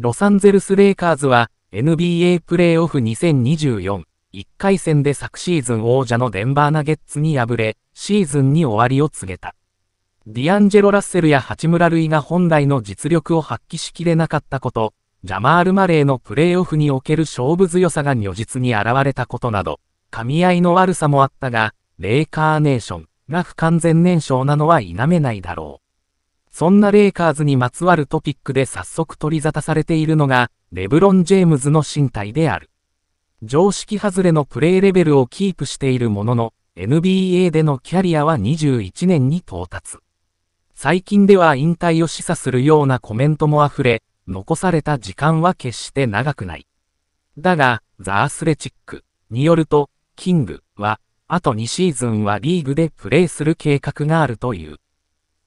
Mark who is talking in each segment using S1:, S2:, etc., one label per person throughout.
S1: ロサンゼルス・レイカーズは NBA プレーオフ2024、1回戦で昨シーズン王者のデンバーナゲッツに敗れ、シーズンに終わりを告げた。ディアンジェロ・ラッセルや八村塁が本来の実力を発揮しきれなかったこと、ジャマール・マレーのプレーオフにおける勝負強さが如実に現れたことなど、噛み合いの悪さもあったが、レイカーネーションが不完全燃焼なのは否めないだろう。そんなレイカーズにまつわるトピックで早速取り沙汰されているのが、レブロン・ジェームズの身体である。常識外れのプレーレベルをキープしているものの、NBA でのキャリアは21年に到達。最近では引退を示唆するようなコメントも溢れ、残された時間は決して長くない。だが、ザ・アスレチックによると、キングは、あと2シーズンはリーグでプレーする計画があるという。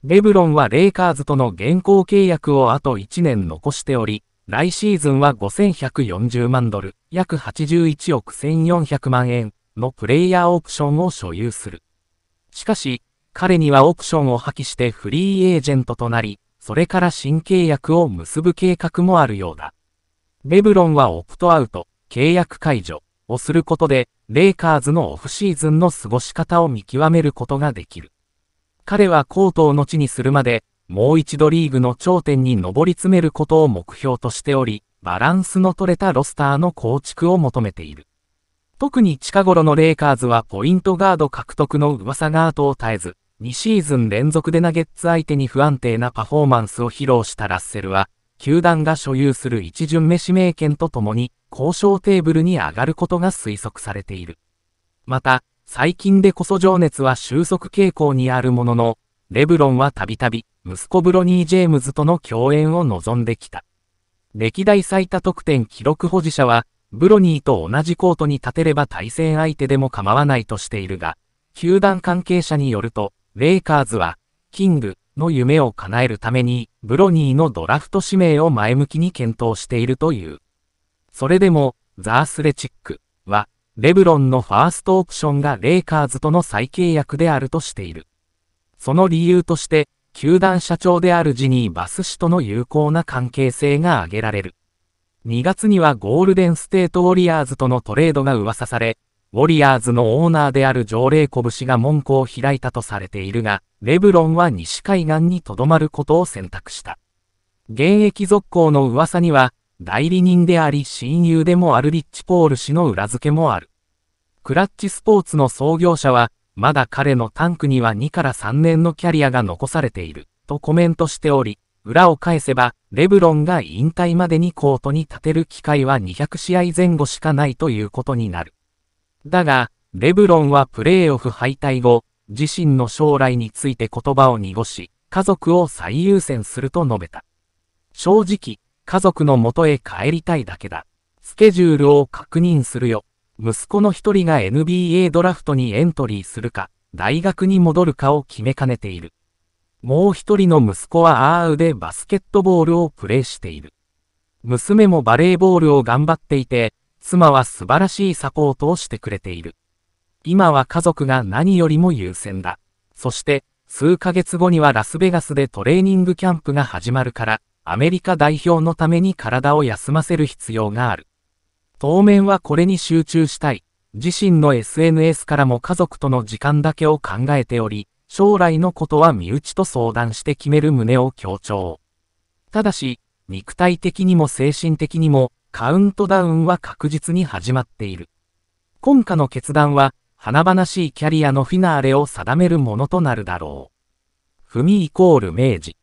S1: レブロンはレイカーズとの現行契約をあと1年残しており、来シーズンは5140万ドル、約81億1400万円のプレイヤーオプションを所有する。しかし、彼にはオプションを破棄してフリーエージェントとなり、それから新契約を結ぶ計画もあるようだ。レブロンはオプトアウト、契約解除をすることで、レイカーズのオフシーズンの過ごし方を見極めることができる。彼はコートを後にするまで、もう一度リーグの頂点に上り詰めることを目標としており、バランスの取れたロスターの構築を求めている。特に近頃のレイカーズはポイントガード獲得の噂が後を絶えず、2シーズン連続でナゲッツ相手に不安定なパフォーマンスを披露したラッセルは、球団が所有する一巡目指名権とともに、交渉テーブルに上がることが推測されている。また、最近でこそ情熱は収束傾向にあるものの、レブロンはたびたび、息子ブロニー・ジェームズとの共演を望んできた。歴代最多得点記録保持者は、ブロニーと同じコートに立てれば対戦相手でも構わないとしているが、球団関係者によると、レイカーズは、キングの夢を叶えるために、ブロニーのドラフト指名を前向きに検討しているという。それでも、ザ・アスレチックは、レブロンのファーストオプションがレイカーズとの再契約であるとしている。その理由として、球団社長であるジニー・バス氏との有効な関係性が挙げられる。2月にはゴールデンステート・ウォリアーズとのトレードが噂され、ウォリアーズのオーナーである条例拳が門戸を開いたとされているが、レブロンは西海岸に留まることを選択した。現役続行の噂には、代理人であり親友でもあるリッチ・ポール氏の裏付けもある。クラッチスポーツの創業者は、まだ彼のタンクには2から3年のキャリアが残されている、とコメントしており、裏を返せば、レブロンが引退までにコートに立てる機会は200試合前後しかないということになる。だが、レブロンはプレーオフ敗退後、自身の将来について言葉を濁し、家族を最優先すると述べた。正直、家族の元へ帰りたいだけだ。スケジュールを確認するよ。息子の一人が NBA ドラフトにエントリーするか、大学に戻るかを決めかねている。もう一人の息子はアーウでバスケットボールをプレーしている。娘もバレーボールを頑張っていて、妻は素晴らしいサポートをしてくれている。今は家族が何よりも優先だ。そして、数ヶ月後にはラスベガスでトレーニングキャンプが始まるから、アメリカ代表のために体を休ませる必要がある。当面はこれに集中したい。自身の SNS からも家族との時間だけを考えており、将来のことは身内と相談して決める旨を強調。ただし、肉体的にも精神的にも、カウントダウンは確実に始まっている。今夏の決断は、華々しいキャリアのフィナーレを定めるものとなるだろう。踏みイコール明治。